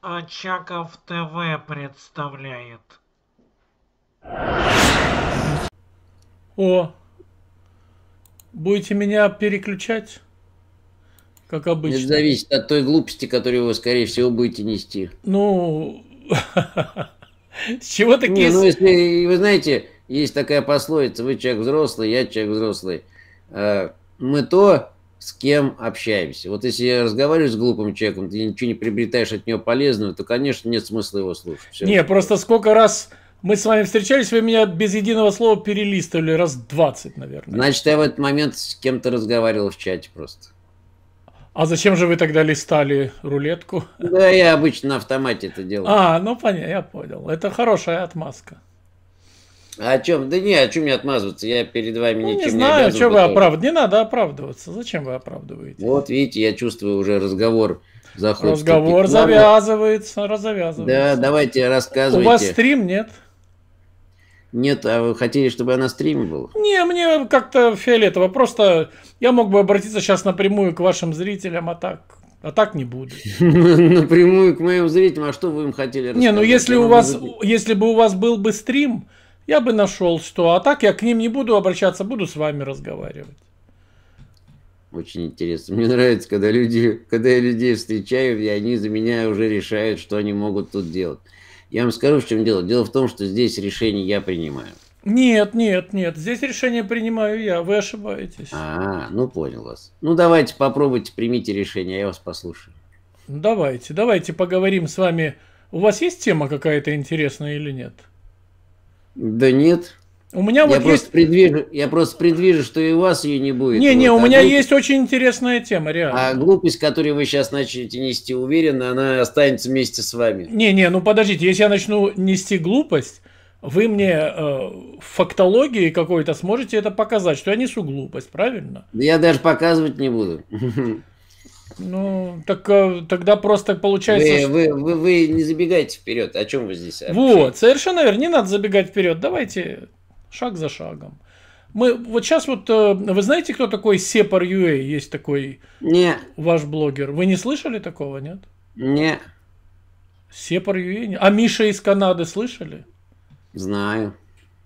Очаков ТВ представляет. О, будете меня переключать? Как обычно. Это зависит от той глупости, которую вы, скорее всего, будете нести. Ну, с чего такие... Не, ну, если, вы знаете, есть такая пословица, вы человек взрослый, я человек взрослый. А, мы то, с кем общаемся. Вот если я разговариваю с глупым человеком, ты ничего не приобретаешь от него полезного, то, конечно, нет смысла его слушать. Все. Не, просто сколько раз мы с вами встречались, вы меня без единого слова перелистывали раз 20, наверное. Значит, я в этот момент с кем-то разговаривал в чате просто. А зачем же вы тогда листали рулетку? Да, я обычно на автомате это делаю. А, ну понятно, я понял. Это хорошая отмазка. А о чем? Да не, о чем мне отмазываться? Я перед вами ну, ничем не знаю, не знаю, что вы оправдываете. Не надо оправдываться. Зачем вы оправдываете? Вот видите, я чувствую уже разговор заход. Разговор завязывается, разовязывается. Да, давайте рассказывайте. У вас стрим нет? Нет, а вы хотели, чтобы она стриме был? Не, мне как-то фиолетово. Просто я мог бы обратиться сейчас напрямую к вашим зрителям, а так а так не буду. Напрямую к моим зрителям, а что вы им хотели рассказать? Не, ну если у вас, если бы у вас был бы стрим, я бы нашел что. А так я к ним не буду обращаться, буду с вами разговаривать. Очень интересно. Мне нравится, когда люди, когда я людей встречаю, и они за меня уже решают, что они могут тут делать. Я вам скажу, в чем дело. Дело в том, что здесь решение я принимаю. Нет, нет, нет. Здесь решение принимаю я. Вы ошибаетесь. А, ну понял вас. Ну давайте попробуйте, примите решение, я вас послушаю. Давайте, давайте поговорим с вами. У вас есть тема какая-то интересная или нет? Да нет. У меня я вот просто есть... предвижу, я просто предвижу, что и у вас ее не будет. Не, вот. не, у а меня глупость... есть очень интересная тема, реально. А глупость, которую вы сейчас начнете нести, уверенно, она останется вместе с вами. Не, не, ну подождите, если я начну нести глупость, вы мне э, в фактологии какой-то сможете это показать, что я несу глупость, правильно? Я даже показывать не буду. Ну, так э, тогда просто получается... Вы, что... вы, вы, вы не забегайте вперед. О чем вы здесь? Вот, совершенно верно. Не надо забегать вперед. Давайте шаг за шагом. Мы вот сейчас вот... Э, вы знаете, кто такой Сепар Юэ? Есть такой не. ваш блогер. Вы не слышали такого, нет? Не. Сепар Юэ? А Миша из Канады слышали? Знаю.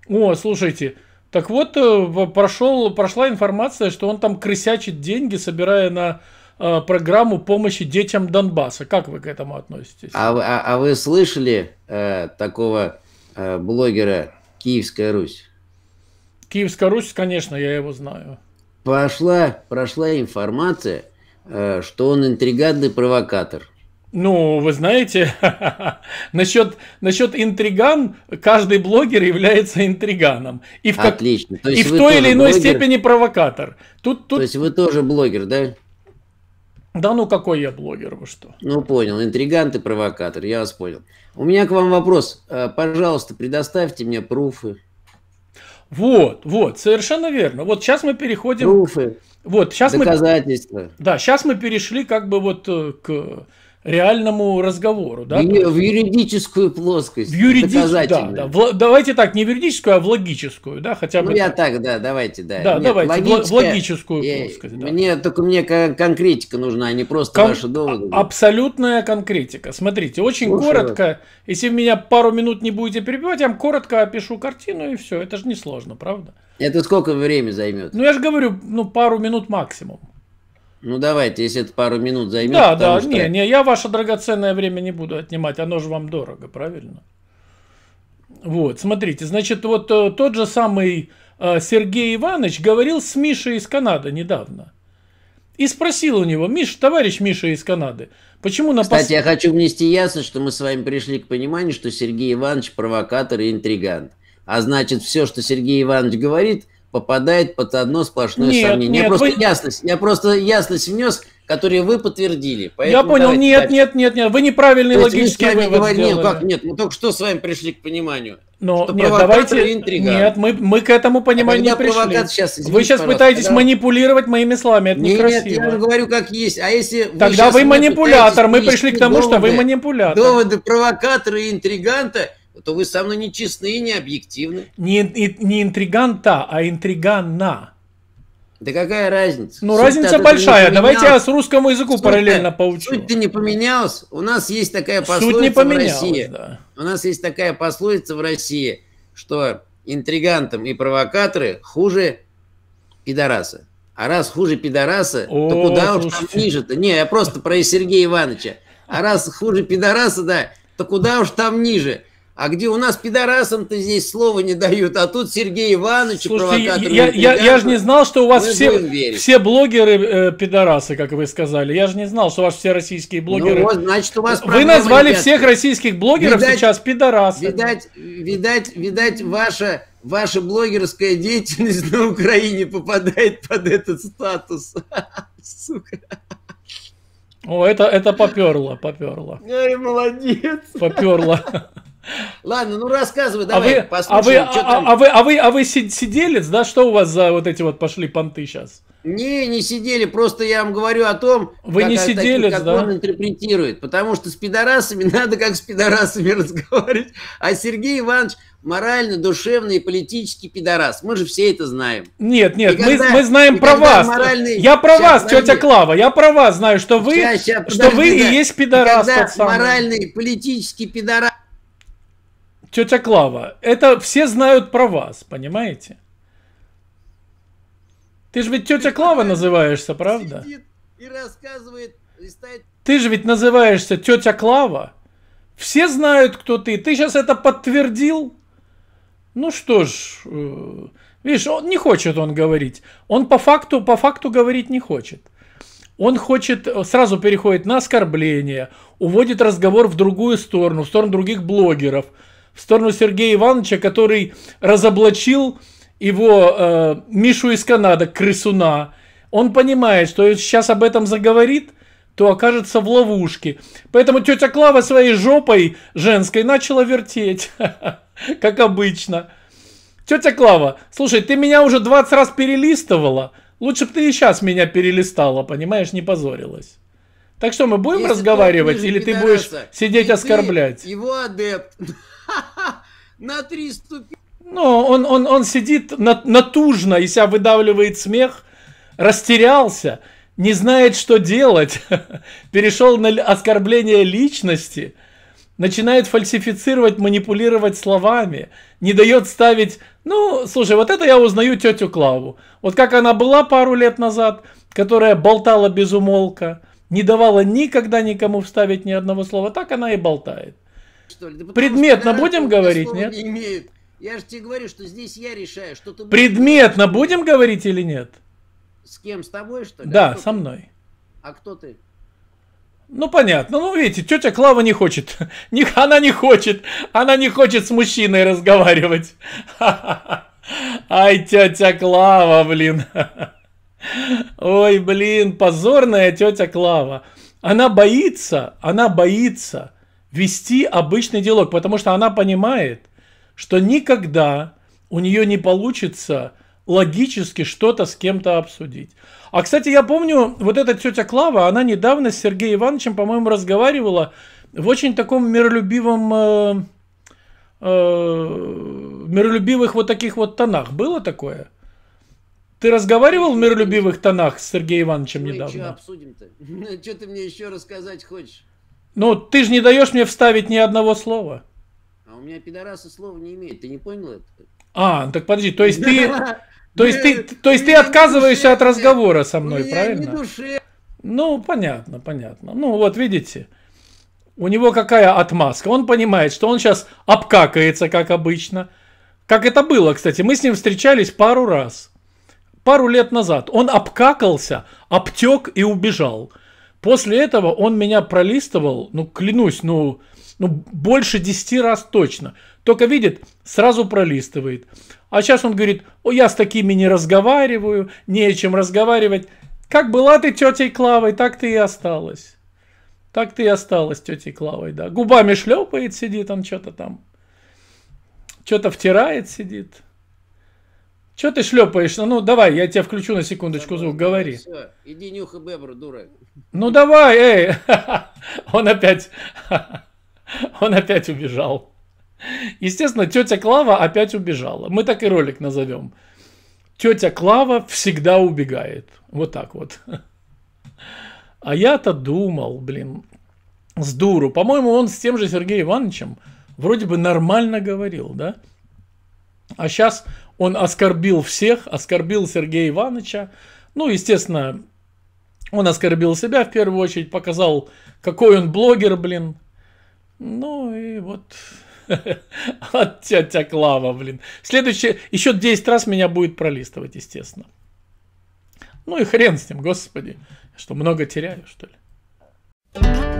О, слушайте, так вот, э, прошел, прошла информация, что он там крысячит деньги, собирая на Э, программу помощи детям Донбасса. Как вы к этому относитесь? А, а, а вы слышали э, такого э, блогера Киевская Русь? Киевская Русь, конечно, я его знаю. Пошла, прошла информация, э, что он интригантный провокатор. Ну, вы знаете, насчет, насчет интриган, каждый блогер является интриганом. И в, как... Отлично. То и в той или иной блогер... степени провокатор. Тут, тут... То есть вы тоже блогер, да? Да ну какой я блогер, вы что? Ну понял, интригант и провокатор, я вас понял. У меня к вам вопрос. А, пожалуйста, предоставьте мне пруфы. Вот, вот, совершенно верно. Вот сейчас мы переходим... Пруфы, вот, сейчас доказательства. Мы, да, сейчас мы перешли как бы вот э, к реальному разговору. Да? В, в юридическую плоскость. В юридическую, да, да. В, давайте так, не в юридическую, а в логическую, да, хотя ну, бы. Ну, я так, да, давайте, да. Да, Нет, давайте, логическая... в логическую я... плоскость. Да. Мне только мне конкретика нужна, а не просто Кон... ваши доводы. А, абсолютная конкретика. Смотрите, очень Слушаю. Ну, коротко, если вы меня пару минут не будете перебивать, я вам коротко опишу картину и все. Это же несложно, правда? Это сколько времени займет? Ну, я же говорю, ну, пару минут максимум. Ну давайте, если это пару минут займет. Да, да, что... не, не, я ваше драгоценное время не буду отнимать, оно же вам дорого, правильно? Вот, смотрите, значит, вот э, тот же самый э, Сергей Иванович говорил с Мишей из Канады недавно. И спросил у него, Миш, товарищ Миша из Канады, почему на... Кстати, я хочу внести ясность, что мы с вами пришли к пониманию, что Сергей Иванович провокатор и интригант. А значит, все, что Сергей Иванович говорит, попадает под одно сплошное нет, сомнение. Нет, я, просто вы... ясность, я просто ясность внес, которые вы подтвердили. я понял, нет, дальше. нет, нет, нет, вы неправильный есть, логический вы вывод говорили, ну сделали. Как? Нет, мы ну только что с вами пришли к пониманию. Но что нет, давайте, нет, мы, мы к этому а пониманию а не пришли. Провокат, сейчас, извините, вы сейчас пытаетесь когда... манипулировать моими словами, это нет, некрасиво. Нет, я говорю как есть, а если вы Тогда вы манипулятор, мы пришли к тому, доводы, что вы манипулятор. Доводы провокатора и интриганта – то вы со мной не честны и не объективны. Не, не интриганта, а интриган-на Да какая разница? Ну, суть разница большая. Давайте я с русскому языку суть параллельно поучу. Суть-то не поменялась. У нас есть такая пословица суть не поменялась, в России. Да. У нас есть такая пословица в России, что интригантам и провокаторы хуже пидораса. А раз хуже пидораса, О, то куда уж там ниже-то? Не, я просто про Сергея Ивановича. А раз хуже пидораса, да, то куда уж там ниже? А где у нас пидорасам-то здесь слова не дают, а тут Сергей Иванович Слушайте, провокатор. Я, я, я же не знал, что у вас все, все блогеры э, пидорасы, как вы сказали. Я же не знал, что у вас все российские ну, блогеры. Ну, вот, значит, у вас вы назвали нет. всех российских блогеров видать, сейчас пидорасы. Видать, видать, видать, ваша, ваша блогерская деятельность на Украине попадает под этот статус. Сука. О, это, это поперло, поперло. Эй, молодец. Поперло. Ладно, ну рассказывай, а давай, а вы, послушаем. А вы, а, а-, а, вы, а вы, а вы сиделец, да? Что у вас за вот эти вот пошли понты сейчас? Не, не сидели, просто я вам говорю о том, Вы как, не сидели, как да? он интерпретирует. Потому что с пидорасами надо как с пидорасами разговаривать. А Сергей Иванович морально, душевный, и политически пидорас. Мы же все это знаем. Нет, нет, и мы, мы знаем про вас. Моральный... Я про сейчас, вас, подожди. тетя Клава, я про вас знаю, что вы, сейчас, сейчас, подожди, что вы да. и есть пидорас. И когда моральный, политический пидорас тетя Клава, это все знают про вас, понимаете? Ты же ведь тетя Клава называешься, правда? и рассказывает, листает. Ты же ведь называешься тетя Клава. Все знают, кто ты. Ты сейчас это подтвердил. Ну что ж, э, видишь, он не хочет он говорить. Он по факту, по факту говорить не хочет. Он хочет, э, сразу переходит на оскорбление, уводит разговор в другую сторону, в сторону других блогеров – в сторону Сергея Ивановича, который разоблачил его э, Мишу из Канады, крысуна. Он понимает, что если сейчас об этом заговорит, то окажется в ловушке. Поэтому тетя Клава своей жопой женской начала вертеть, как обычно. Тетя Клава, слушай, ты меня уже 20 раз перелистывала. Лучше бы ты и сейчас меня перелистала, понимаешь, не позорилась. Так что мы будем Если разговаривать, или ты будешь сидеть оскорблять? Его адепт. на три ступени. Ну, он, он, он сидит натужно и себя выдавливает смех, растерялся, не знает, что делать, перешел на оскорбление личности, начинает фальсифицировать, манипулировать словами, не дает ставить, ну, слушай, вот это я узнаю тетю Клаву. Вот как она была пару лет назад, которая болтала без умолка, не давала никогда никому вставить ни одного слова, так она и болтает что ли? Да Предметно будем говорить, нет? Не имеет. Я же тебе говорю, что здесь я решаю, что ты... Предметно будем говорить или нет? С кем, с тобой, что ли? Да, а со ты? мной. А кто ты? Ну, понятно. Ну, видите, тетя Клава не хочет. Не, она не хочет. Она не хочет с мужчиной разговаривать. Ай, тетя Клава, блин. Ой, блин, позорная тетя Клава. Она боится, она боится вести обычный диалог, потому что она понимает, что никогда у нее не получится логически что-то с кем-то обсудить. А, кстати, я помню, вот эта тетя Клава, она недавно с Сергеем Ивановичем, по-моему, разговаривала в очень таком миролюбивом, э, э, миролюбивых вот таких вот тонах. Было такое? Ты разговаривал в миролюбивых тонах с Сергеем Ивановичем ну, недавно? Ну обсудим-то? Что ты мне еще рассказать хочешь? Ну, ты же не даешь мне вставить ни одного слова. А у меня пидорасы слова не имеет, ты не понял это? А, так подожди, то есть ты... То есть ты, то есть ты отказываешься от разговора со мной, правильно? Ну, понятно, понятно. Ну, вот видите, у него какая отмазка. Он понимает, что он сейчас обкакается, как обычно. Как это было, кстати. Мы с ним встречались пару раз. Пару лет назад. Он обкакался, обтек и убежал. После этого он меня пролистывал, ну, клянусь, ну, ну больше 10 раз точно. Только видит, сразу пролистывает. А сейчас он говорит, о, я с такими не разговариваю, не о чем разговаривать. Как была ты тетей Клавой, так ты и осталась. Так ты и осталась тетей Клавой, да. Губами шлепает, сидит он что-то там. Что-то втирает, сидит. Че ты шлепаешь? Ну, ну давай, я тебя включу на секундочку звук, говори. Все, иди нюхай бебру, дурак. Ну давай, эй! Он опять... Он опять убежал. Естественно, тетя Клава опять убежала. Мы так и ролик назовем. Тетя Клава всегда убегает. Вот так вот. А я-то думал, блин, с дуру. По-моему, он с тем же Сергеем Ивановичем вроде бы нормально говорил, да? А сейчас он оскорбил всех, оскорбил Сергея Ивановича. Ну, естественно, он оскорбил себя в первую очередь, показал, какой он блогер, блин. Ну и вот от тетя Клава, блин. Следующее, еще 10 раз меня будет пролистывать, естественно. Ну и хрен с ним, господи. Что, много теряю, что ли?